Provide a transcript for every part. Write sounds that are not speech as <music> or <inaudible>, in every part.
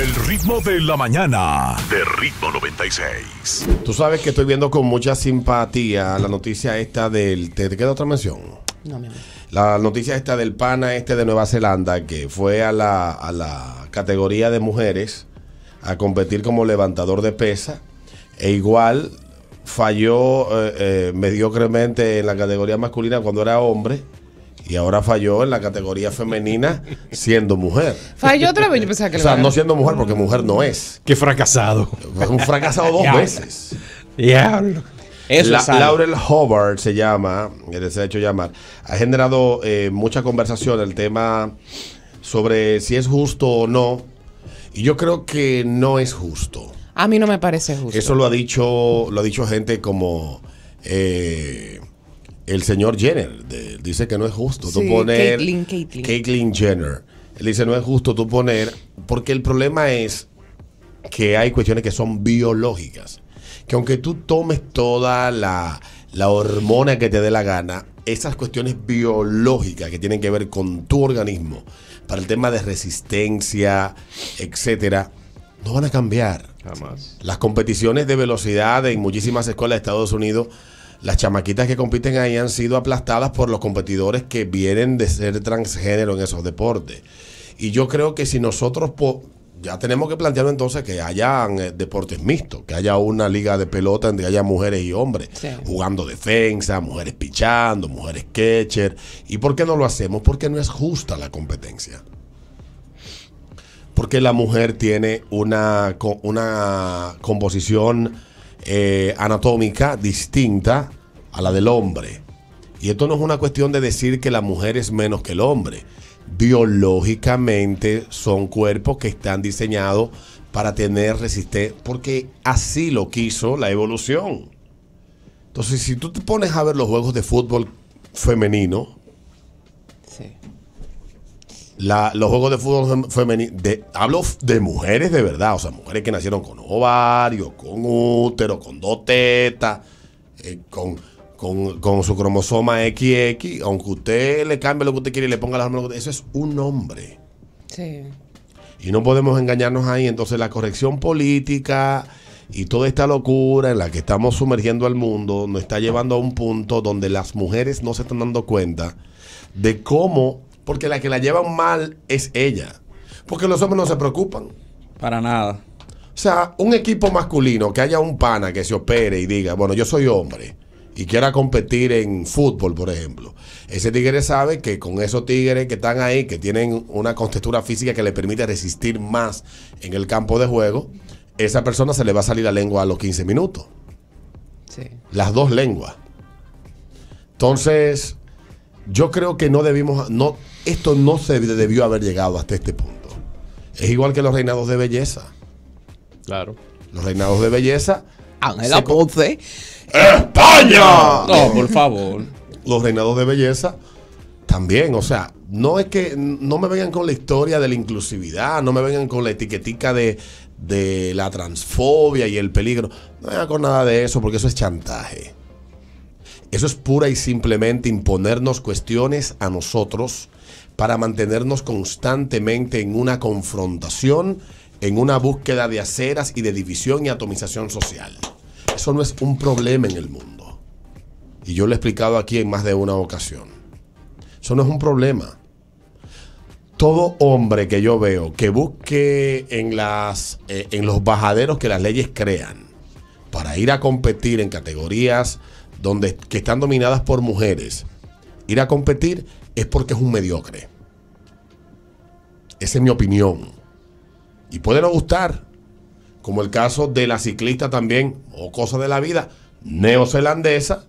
El ritmo de la mañana de ritmo 96. Tú sabes que estoy viendo con mucha simpatía la noticia esta del. ¿Te, queda otra mención? No, mi amor. La noticia esta del pana este de Nueva Zelanda que fue a la, categoría de mujeres a competir como levantador de pesa e igual falló eh, eh, mediocremente en la categoría masculina cuando era hombre y ahora falló en la categoría femenina siendo mujer. Falló otra vez, yo pensaba que O sea, no siendo mujer porque mujer no es. Qué fracasado. Un fracasado dos veces. Diablo. Laurel Hobart se llama, se ha hecho llamar. Ha generado eh, mucha conversación el tema sobre si es justo o no. Y yo creo que no es justo. A mí no me parece justo. Eso lo ha dicho, lo ha dicho gente como eh, el señor Jenner dice que no es justo tú poner. Caitlyn, Jenner. Él dice: no es justo tú poner. Porque el problema es que hay cuestiones que son biológicas. Que aunque tú tomes toda la, la hormona que te dé la gana, esas cuestiones biológicas que tienen que ver con tu organismo, para el tema de resistencia, etcétera, no van a cambiar. Jamás. Las competiciones de velocidad en muchísimas escuelas de Estados Unidos las chamaquitas que compiten ahí han sido aplastadas por los competidores que vienen de ser transgénero en esos deportes. Y yo creo que si nosotros ya tenemos que plantear entonces que haya eh, deportes mixtos, que haya una liga de pelota donde haya mujeres y hombres jugando defensa, mujeres pichando, mujeres catcher. ¿Y por qué no lo hacemos? Porque no es justa la competencia. Porque la mujer tiene una, una composición eh, anatómica distinta a la del hombre. Y esto no es una cuestión de decir que la mujer es menos que el hombre. Biológicamente son cuerpos que están diseñados para tener resistencia, porque así lo quiso la evolución. Entonces, si tú te pones a ver los juegos de fútbol femenino, los juegos de fútbol femenino, de, hablo de mujeres de verdad, o sea, mujeres que nacieron con ovario, con útero, con dos tetas, eh, con, con, su cromosoma XX, aunque usted le cambie lo que usted quiere y le ponga las hormonas, eso es un hombre. Sí. Y no podemos engañarnos ahí, entonces la corrección política y toda esta locura en la que estamos sumergiendo al mundo nos está llevando a un punto donde las mujeres no se están dando cuenta de cómo porque la que la llevan mal es ella. Porque los hombres no se preocupan. Para nada. O sea, un equipo masculino, que haya un pana que se opere y diga, bueno, yo soy hombre y quiera competir en fútbol, por ejemplo. Ese tigre sabe que con esos tigres que están ahí, que tienen una contextura física que le permite resistir más en el campo de juego, esa persona se le va a salir la lengua a los 15 minutos. Sí. Las dos lenguas. Entonces, yo creo que no debimos, no, esto no se debió haber llegado hasta este punto. Es igual que los reinados de belleza. Claro. Los reinados de belleza. Ángela Ponce. ¡España! No, por favor. Los reinados de belleza también, o sea, no es que no me vengan con la historia de la inclusividad, no me vengan con la etiquetica de, de la transfobia y el peligro. No me vengan con nada de eso porque eso es chantaje. Eso es pura y simplemente imponernos cuestiones a nosotros para mantenernos constantemente en una confrontación, en una búsqueda de aceras y de división y atomización social. Eso no es un problema en el mundo. Y yo lo he explicado aquí en más de una ocasión. Eso no es un problema. Todo hombre que yo veo que busque en, las, eh, en los bajaderos que las leyes crean para ir a competir en categorías donde, que están dominadas por mujeres, ir a competir es porque es un mediocre. Esa es mi opinión. Y puede no gustar, como el caso de la ciclista también, o cosa de la vida, neozelandesa,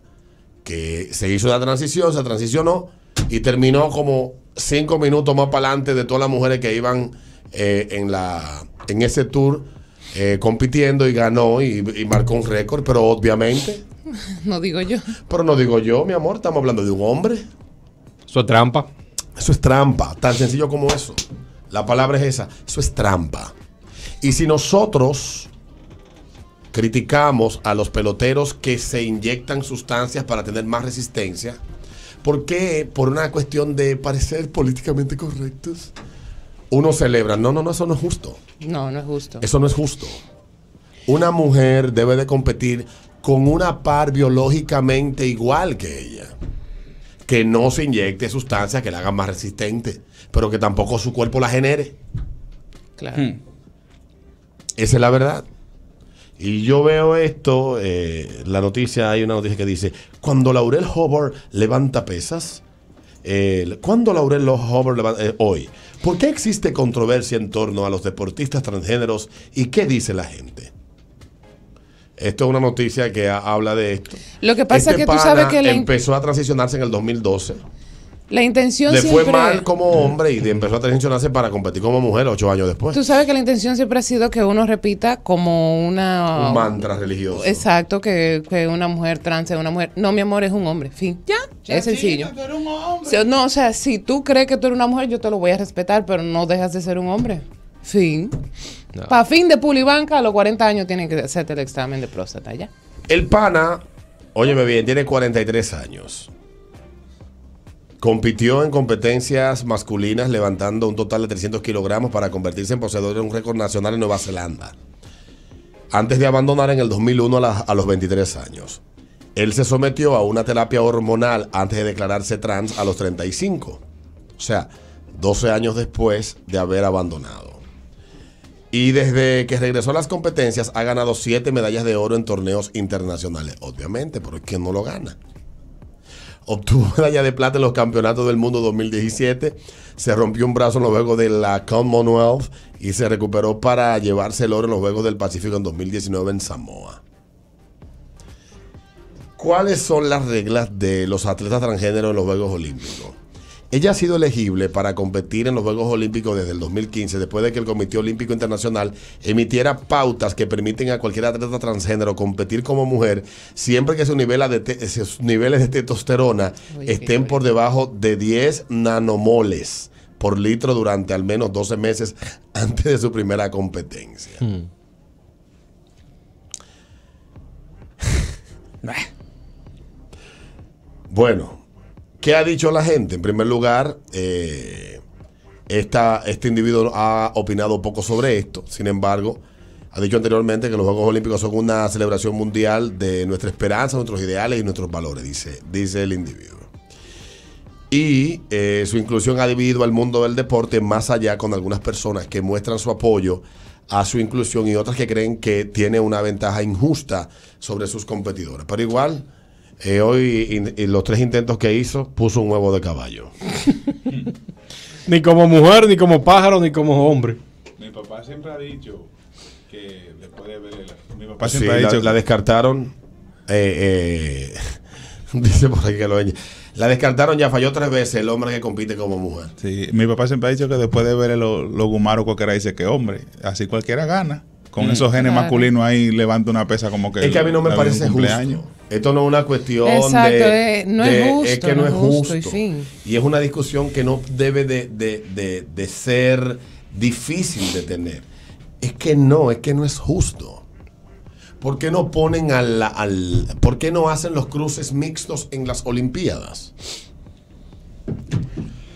que se hizo la transición, se transicionó y terminó como cinco minutos más para adelante de todas las mujeres que iban eh, en, la, en ese tour eh, compitiendo y ganó y, y marcó un récord, pero obviamente <laughs> No digo yo. Pero no digo yo, mi amor, estamos hablando de un hombre. Eso es trampa. Eso es trampa, tan sencillo como eso. La palabra es esa, eso es trampa. Y si nosotros criticamos a los peloteros que se inyectan sustancias para tener más resistencia, ¿por qué por una cuestión de parecer políticamente correctos? Uno celebra, no, no, no, eso no es justo. No, no es justo. Eso no es justo. Una mujer debe de competir con una par biológicamente igual que ella. Que no se inyecte sustancias que la hagan más resistente, pero que tampoco su cuerpo la genere. Claro. Hmm. Esa es la verdad. Y yo veo esto, eh, la noticia, hay una noticia que dice, cuando Laurel Hobart levanta pesas, eh, cuando Laurel Hobart levanta eh, hoy? ¿Por qué existe controversia en torno a los deportistas transgéneros y qué dice la gente? Esto es una noticia que habla de esto. Lo que pasa este es que tú sabes que la empezó a transicionarse en el 2012. La intención Le fue mal como hombre y empezó a transicionarse para competir como mujer ocho años después. Tú sabes que la intención siempre ha sido que uno repita como una... Un mantra religioso. Exacto, que, una mujer trans es una mujer. No, mi amor, es un hombre. Fin. Ya, es sencillo. No, o sea, si tú crees que tú eres una mujer, yo te lo voy a respetar, pero no dejas de ser un hombre. Fin. Para fin de pulibanca, a los 40 años Tienen que hacerte el examen de próstata ya. El pana, óyeme bien, tiene 43 años. Compitió en competencias masculinas levantando un total de 300 kilogramos para convertirse en poseedor de un récord nacional en Nueva Zelanda. Antes de abandonar en el 2001 a los 23 años. Él se sometió a una terapia hormonal antes de declararse trans a los 35. O sea, 12 años después de haber abandonado. Y desde que regresó a las competencias ha ganado siete medallas de oro en torneos internacionales. Obviamente, pero es no lo gana. Obtuvo <laughs> medalla de plata en los campeonatos del mundo 2017. Se rompió un brazo en los Juegos de la Commonwealth y se recuperó para llevarse el oro en los Juegos del Pacífico en 2019 en Samoa. ¿Cuáles son las reglas de los atletas transgénero en los Juegos Olímpicos? Ella ha sido elegible para competir en los Juegos Olímpicos desde el 2015, después de que el Comité Olímpico Internacional emitiera pautas que permiten a cualquier atleta transgénero competir como mujer, siempre que eh, sus niveles de, testosterona estén por debajo de 10 nanomoles por litro durante al menos 12 meses <laughs> antes de su primera competencia. Hmm. bueno. ¿Qué ha dicho la gente? En primer lugar, eh, este individuo ha opinado poco sobre esto. Sin embargo, ha dicho anteriormente que los Juegos Olímpicos son una celebración mundial de nuestra esperanza, nuestros ideales y nuestros valores, dice, dice el individuo. Y eh, su inclusión ha dividido al mundo del deporte más allá con algunas personas que muestran su apoyo a su inclusión y otras que creen que tiene una ventaja injusta sobre sus competidores. Pero igual, eh, hoy, en los tres intentos que hizo, puso un huevo de caballo. <laughs> ni como mujer, ni como pájaro, ni como hombre. Mi papá siempre ha dicho que después de ver Mi siempre ha dicho. La, descartaron. Eh, eh <laughs> dice por aquí que lo La descartaron, ya falló tres veces el hombre que compite como mujer. Sí, mi papá siempre ha dicho que después de ver los lo gumaros cualquiera dice que hombre, así cualquiera gana con mm, esos genes masculinos ahí levanta una pesa como que. Es que a mí no me parece justo. Esto no es una cuestión Exacto, eh, no es justo, es que no, es justo. Y, es una discusión que no debe de, ser difícil de tener. Es que no, es que no es justo. ¿Por qué no ponen al, al ¿Por qué no hacen los cruces mixtos en las Olimpiadas?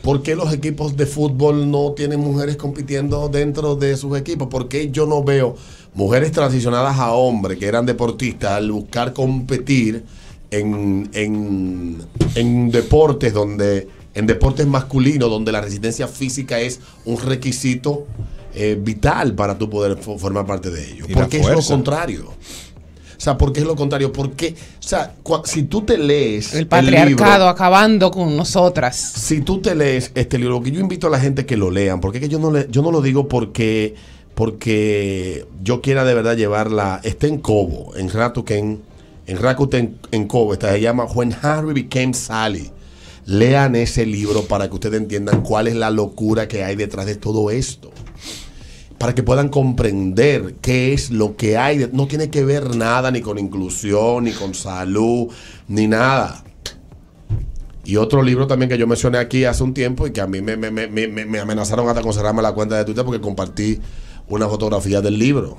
¿Por qué los equipos de fútbol no tienen mujeres compitiendo dentro de sus equipos? ¿Por qué yo no veo mujeres transicionadas a hombres que eran deportistas al buscar competir en, en, deportes donde en deportes masculinos donde la resistencia física es un requisito eh, vital para tu poder formar parte de ellos. qué es lo contrario. O sea, ¿por qué es lo contrario. Porque, o sea, si tú te lees. El patriarcado acabando con nosotras. Si tú te lees este libro, que yo invito a la gente que lo lean, porque es que yo no, le, yo no lo digo porque, porque yo quiera de verdad llevarla. Está en Cobo, en Ratuken, en Rakuten, en Cobo. Esta se llama When Harry Became Sally. Lean ese libro para que ustedes entiendan cuál es la locura que hay detrás de todo esto para que puedan comprender qué es lo que hay. No tiene que ver nada ni con inclusión, ni con salud, ni nada. Y otro libro también que yo mencioné aquí hace un tiempo y que a mí me, amenazaron hasta con cerrarme la cuenta de Twitter porque compartí una fotografía del libro.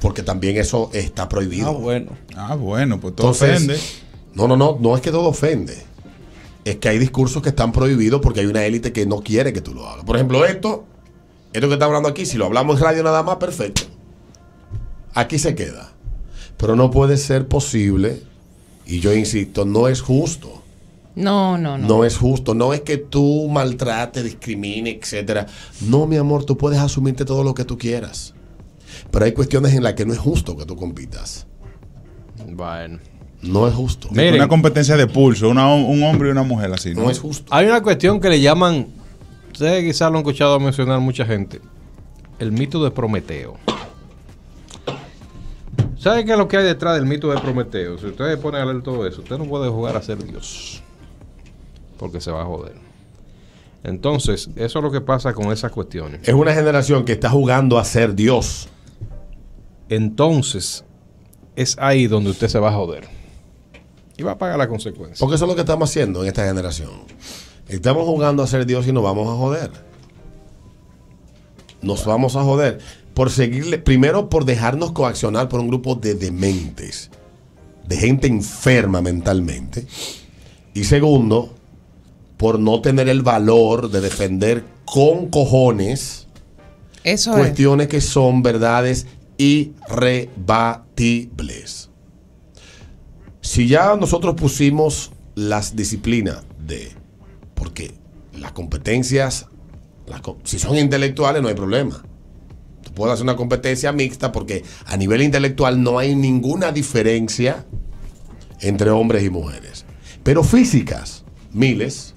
Porque también eso está prohibido. Ah, bueno. Ah, bueno, pues todo ofende. No, no, no, no es que todo ofende. Es que hay discursos que están prohibidos porque hay una élite que no quiere que tú lo hagas. Por ejemplo, esto esto que está hablando aquí, si lo hablamos en radio nada más, perfecto. Aquí se queda. Pero no puede ser posible, y yo insisto, no es justo. No, no, no. No es justo. No es que tú maltrates, discrimines, etcétera. No, mi amor, tú puedes asumirte todo lo que tú quieras. Pero hay cuestiones en las que no es justo que tú compitas. Bueno. No es justo. Es una competencia de pulso, un hombre y una mujer así. no es justo. Hay una cuestión que le llaman Ustedes quizás lo han escuchado mencionar mucha gente. El mito de Prometeo. ¿Saben qué es lo que hay detrás del mito de Prometeo? Si ustedes ponen a leer todo eso, usted no puede jugar a ser Dios. Porque se va a joder. Entonces, eso es lo que pasa con esas cuestiones. Es una generación que está jugando a ser Dios. Entonces, es ahí donde usted se va a joder. Y va a pagar la consecuencia. Porque eso es lo que estamos haciendo en esta generación. Estamos jugando a ser Dios y nos vamos a joder. Nos vamos a joder. Por seguirle, primero por dejarnos coaccionar por un grupo de dementes, de gente enferma mentalmente. Y segundo, por no tener el valor de defender con cojones cuestiones que son verdades irrebatibles. Si ya nosotros pusimos las disciplinas de porque las competencias, si son intelectuales, no hay problema. Tú puedes hacer una competencia mixta porque a nivel intelectual no hay ninguna diferencia entre hombres y mujeres. Pero físicas, miles,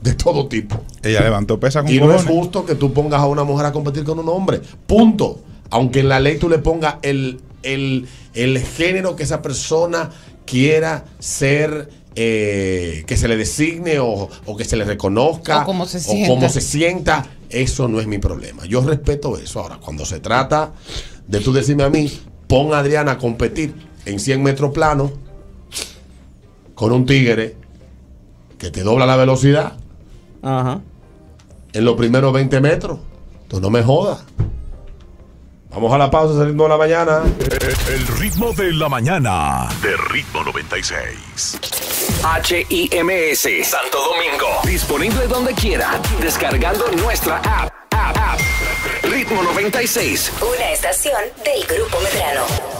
de todo tipo. Ella levantó pesa con un hombre. Y no es justo que tú pongas a una mujer a competir con un hombre. Punto. Aunque en la ley tú le pongas el, el género que esa persona quiera ser eh, que se le designe o, que se le reconozca o como se, sienta. eso no es mi problema. Yo respeto eso. Ahora, cuando se trata de tú decirme a mí, pon a Adriana a competir en 100 metros plano con un tigre que te dobla la velocidad en los primeros 20 metros. Tú no me jodas. Vamos a la pausa, saliendo de la mañana. El ritmo de la mañana. De ritmo 96. H-I-M-S. Santo Domingo. Disponible donde quiera, descargando nuestra app. app, Ritmo 96. Una estación del Grupo Medrano.